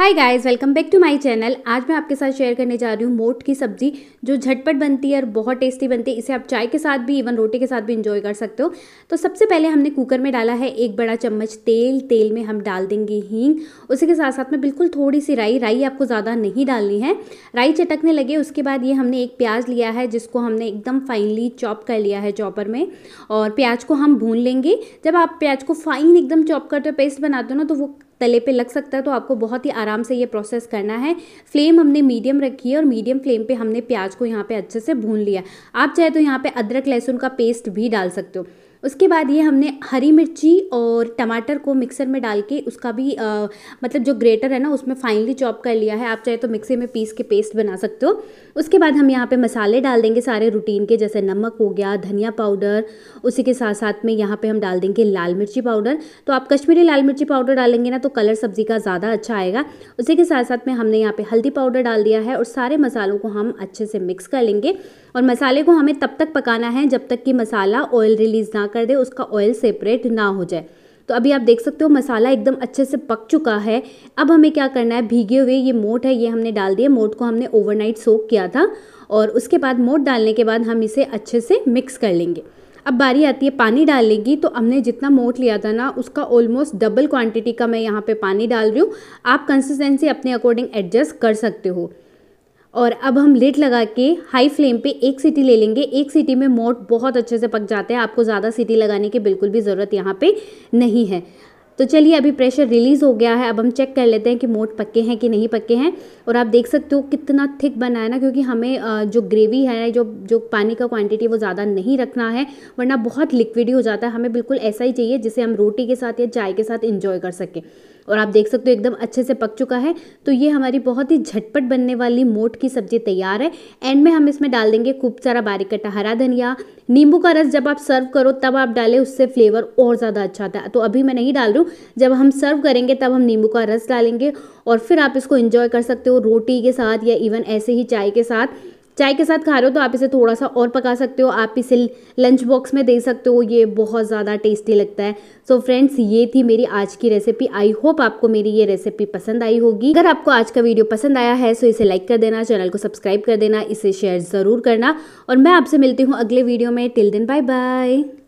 hi guys welcome back to my channel आज मैं आपके साथ शेयर करने जा रही हूँ मोट की सब्ज़ी जो झटपट बनती है और बहुत टेस्टी बनती है इसे आप चाय के साथ भी इवन रोटी के साथ भी इंजॉय कर सकते हो तो सबसे पहले हमने कुकर में डाला है एक बड़ा चम्मच तेल तेल में हम डाल देंगे हींग उसी के साथ साथ में बिल्कुल थोड़ी सी राई राई आपको ज़्यादा नहीं डालनी है राई चटकने लगे उसके बाद ये हमने एक प्याज लिया है जिसको हमने एकदम फाइनली चॉप कर लिया है चॉपर में और प्याज को हम भून लेंगे जब आप प्याज को फाइन एकदम चॉप करते हो पेस्ट बनाते हो ना तो वो तले पे लग सकता है तो आपको बहुत ही आराम से ये प्रोसेस करना है फ्लेम हमने मीडियम रखी है और मीडियम फ्लेम पे हमने प्याज को यहाँ पे अच्छे से भून लिया आप चाहे तो यहाँ पे अदरक लहसुन का पेस्ट भी डाल सकते हो उसके बाद ये हमने हरी मिर्ची और टमाटर को मिक्सर में डाल के उसका भी आ, मतलब जो ग्रेटर है ना उसमें फाइनली चॉप कर लिया है आप चाहे तो मिक्सी में पीस के पेस्ट बना सकते हो उसके बाद हम यहाँ पे मसाले डाल देंगे सारे रूटीन के जैसे नमक हो गया धनिया पाउडर उसी के साथ साथ में यहाँ पे हम डाल देंगे लाल मिर्ची पाउडर तो आप कश्मीरी लाल मिर्ची पाउडर डालेंगे ना तो कलर सब्ज़ी का ज़्यादा अच्छा आएगा उसी के साथ साथ में हमने यहाँ पर हल्दी पाउडर डाल दिया है और सारे मसालों को हम अच्छे से मिक्स कर लेंगे और मसाले को हमें तब तक पकाना है जब तक कि मसाला ऑयल रिलीज़ ना कर दे उसका ऑयल सेपरेट ना हो जाए तो अभी आप देख सकते हो मसाला एकदम अच्छे से पक चुका है अब हमें क्या करना है भीगे हुए ये मोट है ये हमने डाल दिया मोट को हमने ओवरनाइट सोक किया था और उसके बाद मोट डालने के बाद हम इसे अच्छे से मिक्स कर लेंगे अब बारी आती है पानी डालने की तो हमने जितना मोट लिया था ना उसका ऑलमोस्ट डबल क्वांटिटी का मैं यहाँ पे पानी डाल रही हूँ आप कंसिस्टेंसी अपने अकॉर्डिंग एडजस्ट कर सकते हो और अब हम लेट लगा के हाई फ्लेम पे एक सीटी ले लेंगे एक सीटी में मोट बहुत अच्छे से पक जाते हैं आपको ज़्यादा सीटी लगाने की बिल्कुल भी ज़रूरत यहाँ पे नहीं है तो चलिए अभी प्रेशर रिलीज़ हो गया है अब हम चेक कर लेते हैं कि मोट पक्के हैं कि नहीं पक्के हैं और आप देख सकते हो कितना थिक बना है ना क्योंकि हमें जो ग्रेवी है जो जो पानी का क्वांटिटी वो ज़्यादा नहीं रखना है वरना बहुत लिक्विड ही हो जाता है हमें बिल्कुल ऐसा ही चाहिए जिसे हम रोटी के साथ या चाय के साथ इंजॉय कर सकें और आप देख सकते हो एकदम अच्छे से पक चुका है तो ये हमारी बहुत ही झटपट बनने वाली मोट की सब्जी तैयार है एंड में हम इसमें डाल देंगे खूब सारा बारीक कटा हरा धनिया नींबू का रस जब आप सर्व करो तब आप डालें उससे फ्लेवर और ज़्यादा अच्छा आता है तो अभी मैं नहीं डाल रही हूँ जब हम सर्व करेंगे तब हम नींबू का रस डालेंगे और फिर आप इसको इन्जॉय कर सकते हो रोटी के साथ या इवन ऐसे ही चाय के साथ चाय के साथ खा रहे हो तो आप इसे थोड़ा सा और पका सकते हो आप इसे लंच बॉक्स में दे सकते हो ये बहुत ज़्यादा टेस्टी लगता है सो so फ्रेंड्स ये थी मेरी आज की रेसिपी आई होप आपको मेरी ये रेसिपी पसंद आई होगी अगर आपको आज का वीडियो पसंद आया है सो इसे लाइक कर देना चैनल को सब्सक्राइब कर देना इसे शेयर ज़रूर करना और मैं आपसे मिलती हूँ अगले वीडियो में टिल दिन बाय बाय